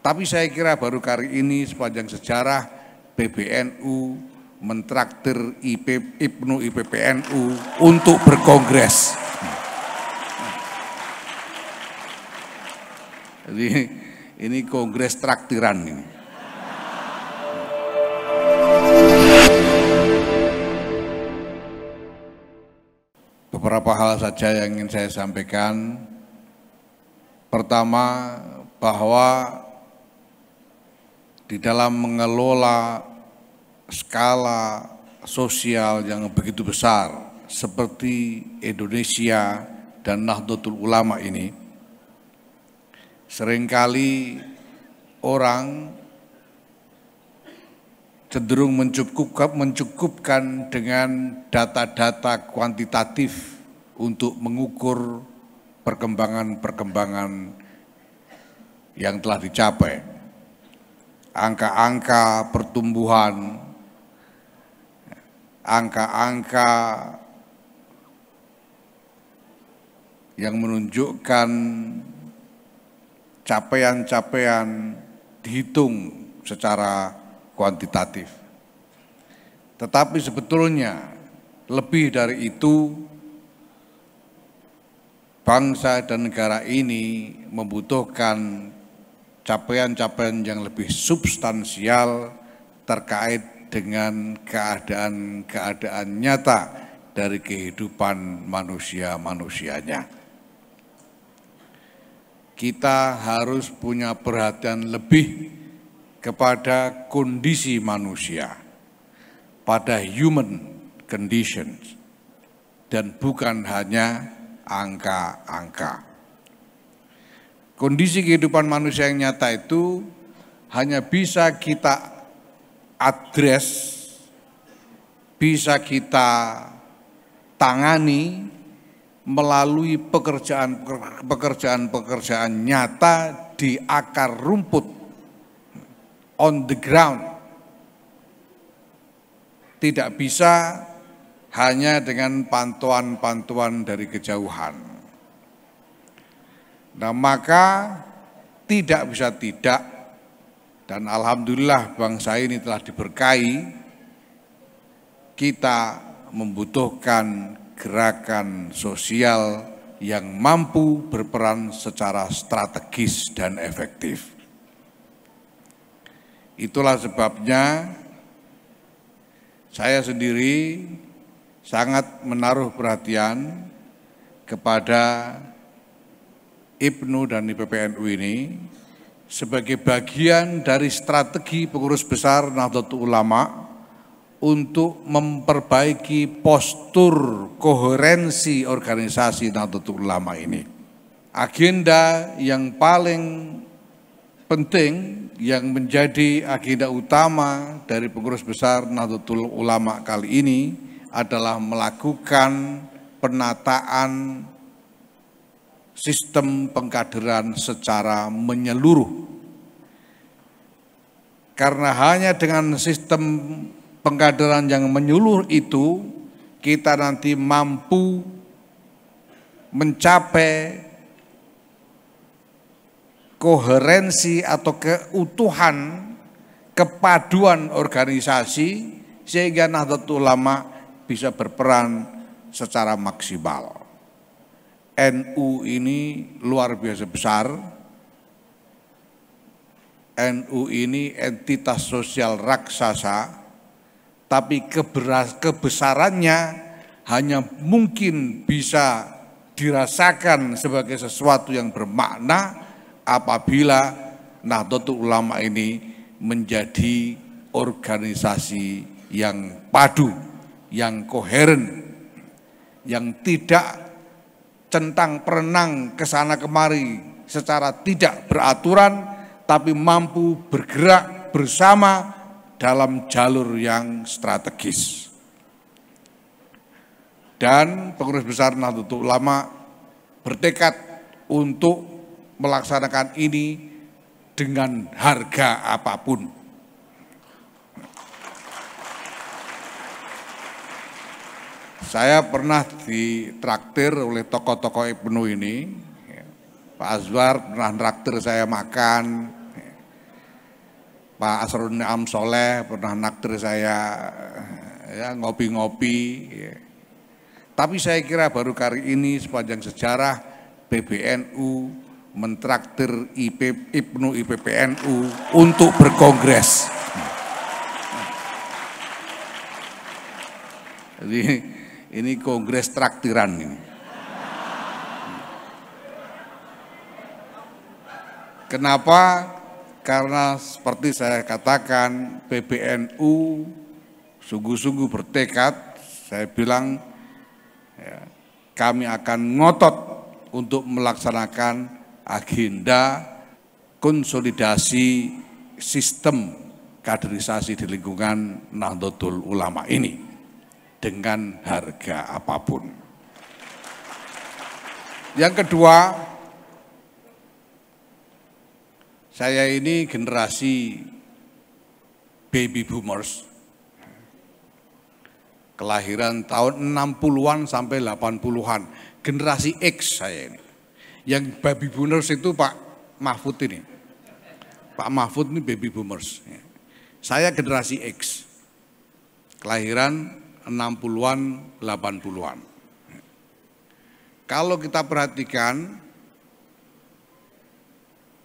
Tapi saya kira baru kali ini sepanjang sejarah PBNU mentraktir IP, Ibnu IPPNU untuk berkongres. Jadi ini kongres traktiran ini. beberapa hal saja yang ingin saya sampaikan. Pertama, bahwa di dalam mengelola skala sosial yang begitu besar seperti Indonesia dan Nahdlatul Ulama ini seringkali orang cenderung mencukupkan, mencukupkan dengan data-data kuantitatif untuk mengukur perkembangan-perkembangan yang telah dicapai angka-angka pertumbuhan, angka-angka yang menunjukkan capaian-capaian dihitung secara kuantitatif. Tetapi sebetulnya lebih dari itu bangsa dan negara ini membutuhkan capaian-capaian yang lebih substansial terkait dengan keadaan-keadaan nyata dari kehidupan manusia-manusianya. Kita harus punya perhatian lebih kepada kondisi manusia, pada human conditions, dan bukan hanya angka-angka. Kondisi kehidupan manusia yang nyata itu hanya bisa kita address, bisa kita tangani melalui pekerjaan-pekerjaan nyata di akar rumput on the ground. Tidak bisa hanya dengan pantauan-pantauan dari kejauhan. Nah maka tidak bisa tidak dan Alhamdulillah bangsa ini telah diberkahi kita membutuhkan gerakan sosial yang mampu berperan secara strategis dan efektif. Itulah sebabnya saya sendiri sangat menaruh perhatian kepada IPNU dan IPPNU ini sebagai bagian dari strategi pengurus besar Nahdlatul Ulama untuk memperbaiki postur koherensi organisasi Nahdlatul Ulama ini. Agenda yang paling penting yang menjadi agenda utama dari pengurus besar Nahdlatul Ulama kali ini adalah melakukan penataan sistem pengkaderan secara menyeluruh. Karena hanya dengan sistem pengkaderan yang menyeluruh itu kita nanti mampu mencapai koherensi atau keutuhan kepaduan organisasi sehingga Nahdlatul Ulama bisa berperan secara maksimal. NU ini luar biasa besar. NU ini entitas sosial raksasa, tapi kebesarannya hanya mungkin bisa dirasakan sebagai sesuatu yang bermakna apabila Nahdlatul Ulama ini menjadi organisasi yang padu, yang koheren, yang tidak centang perenang ke sana kemari secara tidak beraturan tapi mampu bergerak bersama dalam jalur yang strategis. Dan pengurus besar Nahdlatul Ulama bertekad untuk melaksanakan ini dengan harga apapun. saya pernah ditraktir oleh tokoh-tokoh Ibnu ini. Pak Azwar pernah traktir saya makan. Pak Asrun Am Soleh pernah traktir saya ya, ngopi-ngopi. Tapi saya kira baru kali ini sepanjang sejarah PBNU mentraktir IP, Ibnu IPPNU untuk berkongres. Jadi ini kongres traktiran ini. Kenapa? Karena seperti saya katakan PBNU sungguh-sungguh bertekad, saya bilang ya, kami akan ngotot untuk melaksanakan agenda konsolidasi sistem kaderisasi di lingkungan Nahdlatul Ulama ini dengan harga apapun. Yang kedua, saya ini generasi baby boomers. Kelahiran tahun 60-an sampai 80-an. Generasi X saya ini. Yang baby boomers itu Pak Mahfud ini. Pak Mahfud ini baby boomers. Saya generasi X. Kelahiran 60-an, 80-an. Kalau kita perhatikan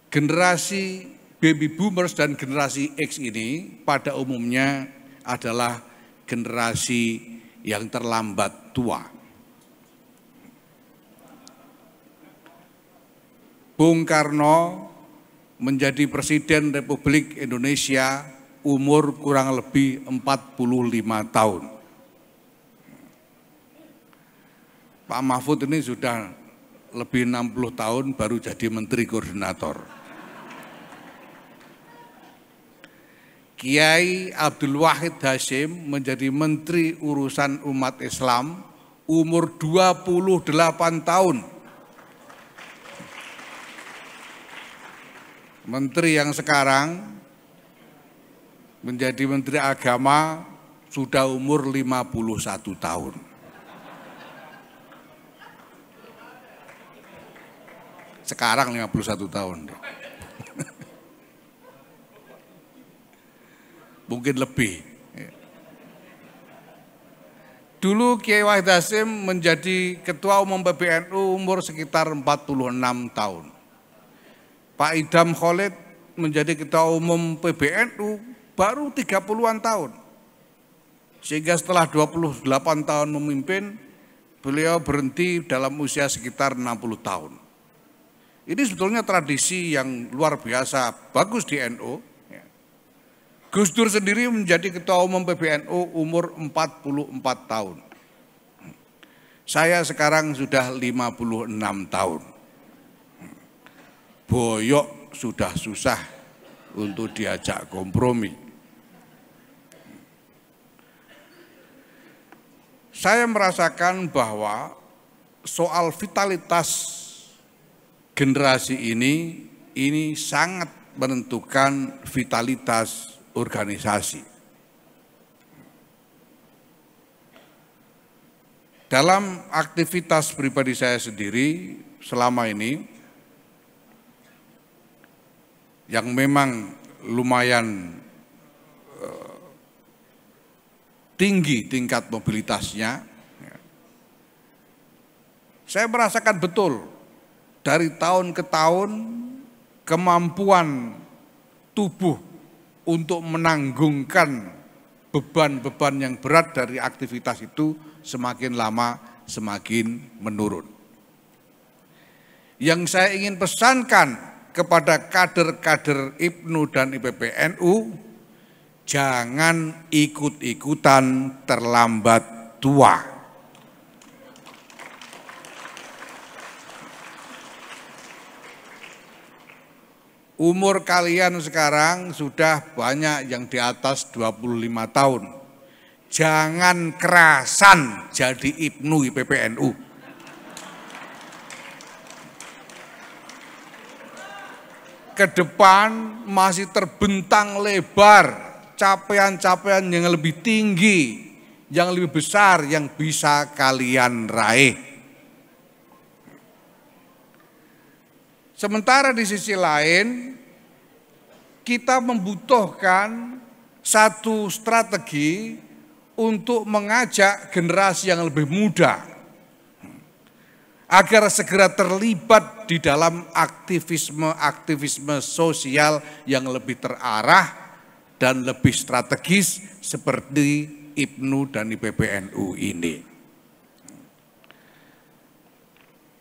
generasi baby boomers dan generasi X ini pada umumnya adalah generasi yang terlambat tua. Bung Karno menjadi Presiden Republik Indonesia umur kurang lebih 45 tahun. Pak Mahfud ini sudah lebih 60 tahun baru jadi menteri koordinator. Kiai Abdul Wahid Hashim menjadi menteri urusan umat Islam umur 28 tahun. Menteri yang sekarang menjadi menteri agama sudah umur 51 tahun. sekarang 51 tahun. Mungkin lebih. Dulu Kiai Wahid Hasim menjadi ketua umum PBNU umur sekitar 46 tahun. Pak Idam Khalid menjadi ketua umum PBNU baru 30-an tahun. Sehingga setelah 28 tahun memimpin, beliau berhenti dalam usia sekitar 60 tahun. Ini sebetulnya tradisi yang luar biasa, bagus di NU. Ya. Gus Dur sendiri menjadi ketua umum PBNU umur 44 tahun. Saya sekarang sudah 56 tahun. Boyok sudah susah untuk diajak kompromi. Saya merasakan bahwa soal vitalitas generasi ini ini sangat menentukan vitalitas organisasi. Dalam aktivitas pribadi saya sendiri selama ini yang memang lumayan eh, tinggi tingkat mobilitasnya, ya, saya merasakan betul dari tahun ke tahun kemampuan tubuh untuk menanggungkan beban-beban yang berat dari aktivitas itu semakin lama semakin menurun. Yang saya ingin pesankan kepada kader-kader IPNU dan IPPNU, jangan ikut-ikutan terlambat tua. Umur kalian sekarang sudah banyak yang di atas 25 tahun. Jangan kerasan jadi Ibnu IPPNU. Kedepan masih terbentang lebar capaian-capaian yang lebih tinggi, yang lebih besar yang bisa kalian raih. Sementara di sisi lain kita membutuhkan satu strategi untuk mengajak generasi yang lebih muda agar segera terlibat di dalam aktivisme-aktivisme sosial yang lebih terarah dan lebih strategis seperti IPNU dan IPPNU ini.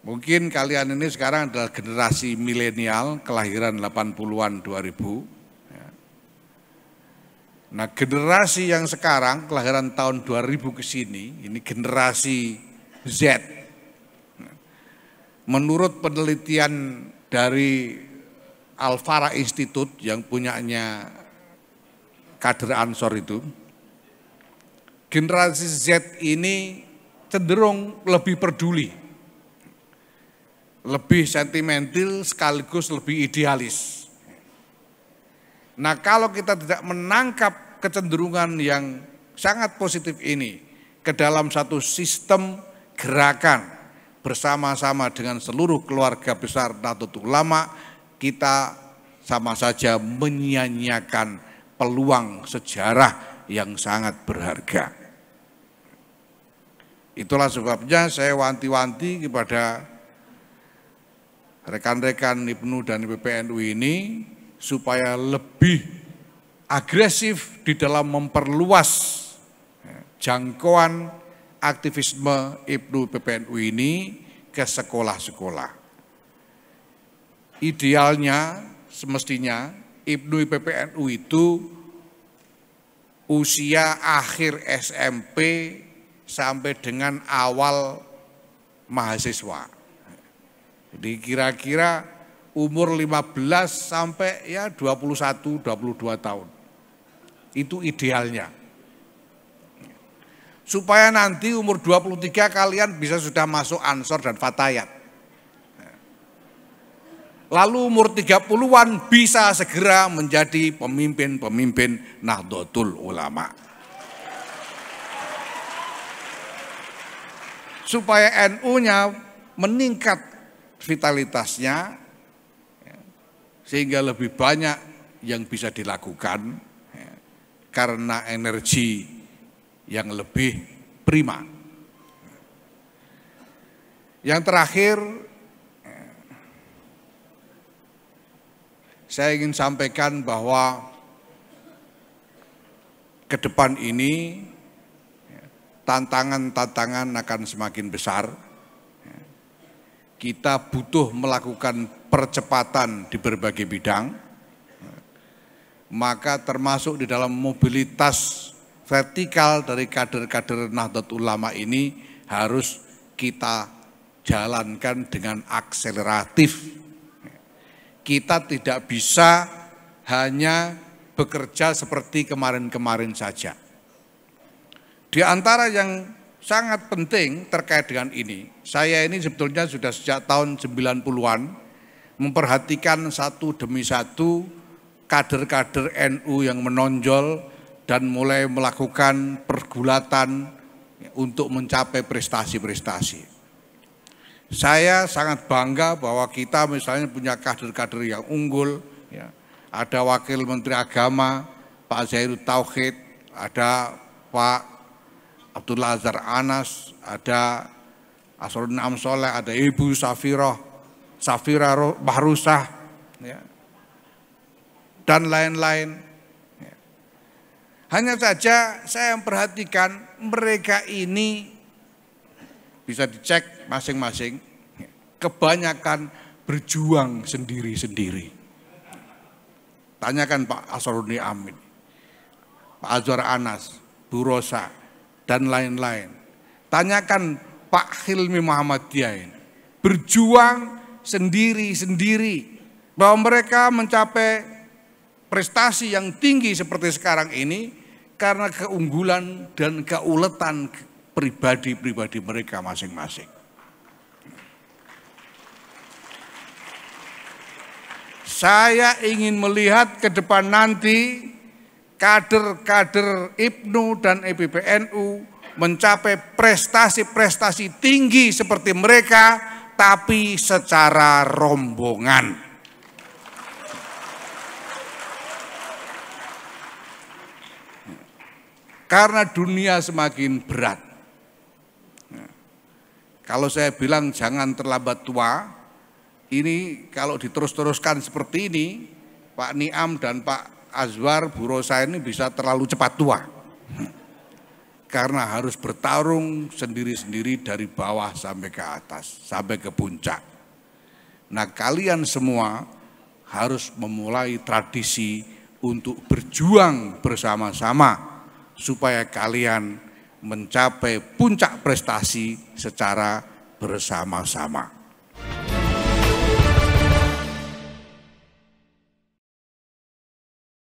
Mungkin kalian ini sekarang adalah generasi milenial kelahiran 80-an 2000. Ya. Nah generasi yang sekarang kelahiran tahun 2000 ke sini, ini generasi Z. Ya. Menurut penelitian dari Alfara Institute yang punyanya kader Ansor itu, generasi Z ini cenderung lebih peduli lebih sentimental sekaligus lebih idealis. Nah kalau kita tidak menangkap kecenderungan yang sangat positif ini ke dalam satu sistem gerakan bersama-sama dengan seluruh keluarga besar Nahdlatul Ulama, kita sama saja menyanyiakan peluang sejarah yang sangat berharga. Itulah sebabnya saya wanti-wanti kepada rekan-rekan IPNU dan PPNU ini supaya lebih agresif di dalam memperluas ya, jangkauan aktivisme IPNU PPNU ini ke sekolah-sekolah. Idealnya semestinya IPNU PPNU itu usia akhir SMP sampai dengan awal mahasiswa. Jadi kira-kira umur 15 sampai ya 21, 22 tahun. Itu idealnya. Supaya nanti umur 23 kalian bisa sudah masuk ansor dan fatayat. Lalu umur 30-an bisa segera menjadi pemimpin-pemimpin Nahdlatul Ulama. supaya NU-nya meningkat vitalitasnya sehingga lebih banyak yang bisa dilakukan karena energi yang lebih prima. Yang terakhir, saya ingin sampaikan bahwa ke depan ini tantangan-tantangan akan semakin besar kita butuh melakukan percepatan di berbagai bidang, maka termasuk di dalam mobilitas vertikal dari kader-kader Nahdlatul Ulama ini harus kita jalankan dengan akseleratif. Kita tidak bisa hanya bekerja seperti kemarin-kemarin saja. Di antara yang sangat penting terkait dengan ini. Saya ini sebetulnya sudah sejak tahun 90-an memperhatikan satu demi satu kader-kader NU yang menonjol dan mulai melakukan pergulatan untuk mencapai prestasi-prestasi. Saya sangat bangga bahwa kita misalnya punya kader-kader yang unggul, ya. ada Wakil Menteri Agama Pak Zairul Tauhid, ada Pak Abdul Azhar Anas, ada Asrul Amsoleh, ada Ibu Safirah, Safira Bahrusah, ya. dan lain-lain. Ya. Hanya saja saya perhatikan mereka ini bisa dicek masing-masing, ya, kebanyakan berjuang sendiri-sendiri. Tanyakan Pak Asrul Amin, Pak Azwar Anas, Bu Rosa, dan lain-lain. Tanyakan Pak Hilmi Muhammadiyah ini. Berjuang sendiri-sendiri. Bahwa mereka mencapai prestasi yang tinggi seperti sekarang ini karena keunggulan dan keuletan pribadi-pribadi mereka masing-masing. Saya ingin melihat ke depan nanti kader-kader IPNU dan EPPNU mencapai prestasi-prestasi tinggi seperti mereka, tapi secara rombongan. Karena dunia semakin berat. Kalau saya bilang jangan terlambat tua, ini kalau diterus-teruskan seperti ini, Pak Niam dan Pak Azwar, Bu Rosa ini bisa terlalu cepat tua. Karena harus bertarung sendiri-sendiri dari bawah sampai ke atas, sampai ke puncak. Nah kalian semua harus memulai tradisi untuk berjuang bersama-sama supaya kalian mencapai puncak prestasi secara bersama-sama.